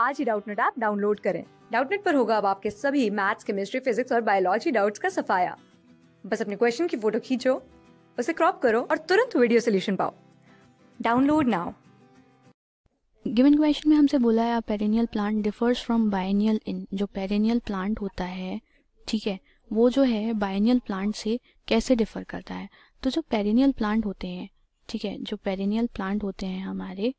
आज ही Doubtnut app download करें डाउटनेट पर होगा अब आपके सभी मैथ्स केमिस्ट्री फिजिक्स और बायोलॉजी डाउट्स का सफाया बस अपने क्वेश्चन की फोटो खींचो उसे क्रॉप करो और तुरंत वीडियो सोल्यूशन पाओ डाउनलोड नाउ गिवन क्वेश्चन में हमसे बोला है perennial plant differs from biennial in जो पेरेनियल प्लांट होता है ठीक है वो जो है बायनियल प्लांट से कैसे डिफर करता है तो जो पेरेनियल प्लांट होते हैं ठीक है जो पेरेनियल प्लांट होते हैं हमारे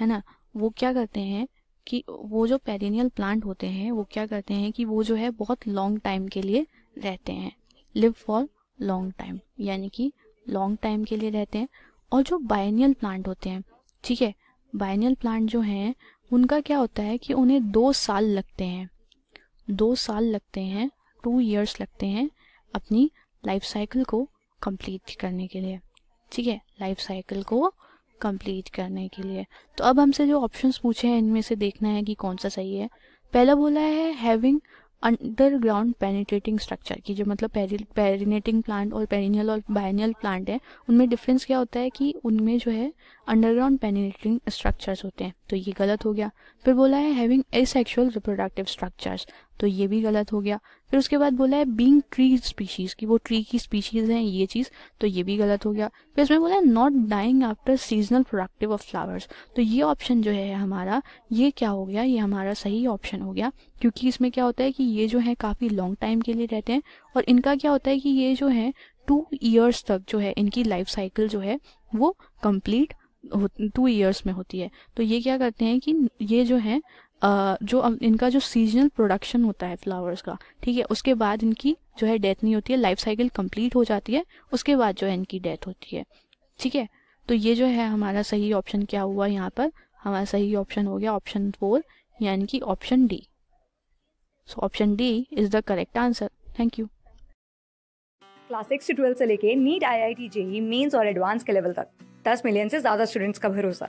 है ना वो क्या करते हैं कि वो जो पेरिनियल प्लांट होते हैं वो क्या करते हैं कि वो जो है बहुत लॉन्ग टाइम के लिए रहते हैं लिव फॉर लॉन्ग टाइम यानी कि लॉन्ग टाइम के लिए रहते हैं और जो बायनियल प्लांट होते हैं ठीक है बायनियल प्लांट जो हैं उनका क्या होता है कि उन्हें दो साल लगते हैं दो साल लगते हैं टू ईयर्स लगते हैं अपनी लाइफ साइकिल को कंप्लीट करने के लिए ठीक है लाइफ साइकिल को कंप्लीट करने के लिए तो अब हमसे जो ऑप्शंस पूछे हैं इनमें से देखना है कि कौन सा सही है पहला बोला है हैविंग अंडरग्राउंड पेनिट्रेटिंग स्ट्रक्चर की जो मतलब पेरिनेटिंग प्लांट और पेरिनियल और बायनियल प्लांट है उनमें डिफरेंस क्या होता है कि उनमें जो है अंडरग्राउंड पेनिट्रेटिंग स्ट्रक्चर्स होते हैं तो ये गलत हो गया फिर बोला है having a sexual reproductive structures तो ये भी गलत हो गया फिर उसके बाद बोला है बींग ट्री स्पीशीज की वो ट्री की स्पीशीज है ये चीज़ तो ये भी गलत हो गया फिर इसमें बोला है not dying after seasonal productive of flowers तो ये ऑप्शन जो है हमारा ये क्या हो गया ये हमारा सही ऑप्शन हो गया क्योंकि इसमें क्या होता है कि ये जो है काफ़ी लॉन्ग टाइम के लिए रहते हैं और इनका क्या होता है कि ये जो है टू ईयर्स तक जो है इनकी लाइफ साइकिल जो है वो कंप्लीट टू ईयर्स में होती है तो ये क्या करते हैं कि ये जो है जो इनका जो सीजनल प्रोडक्शन होता है फ्लावर्स का ठीक है उसके बाद इनकी जो है डेथ नहीं होती है लाइफ साइकिल कंप्लीट हो जाती है उसके बाद जो है इनकी डेथ होती है ठीक है तो ये जो है हमारा सही ऑप्शन क्या हुआ यहाँ पर हमारा सही ऑप्शन हो गया ऑप्शन फोर यानी कि option D so option D is the correct answer thank you class six से ट्वेल्थ से लेके NEET I I T JEE Mains और एडवांस के लेवल तक दस मिलियन से ज्यादा स्टूडेंट्स का भरोसा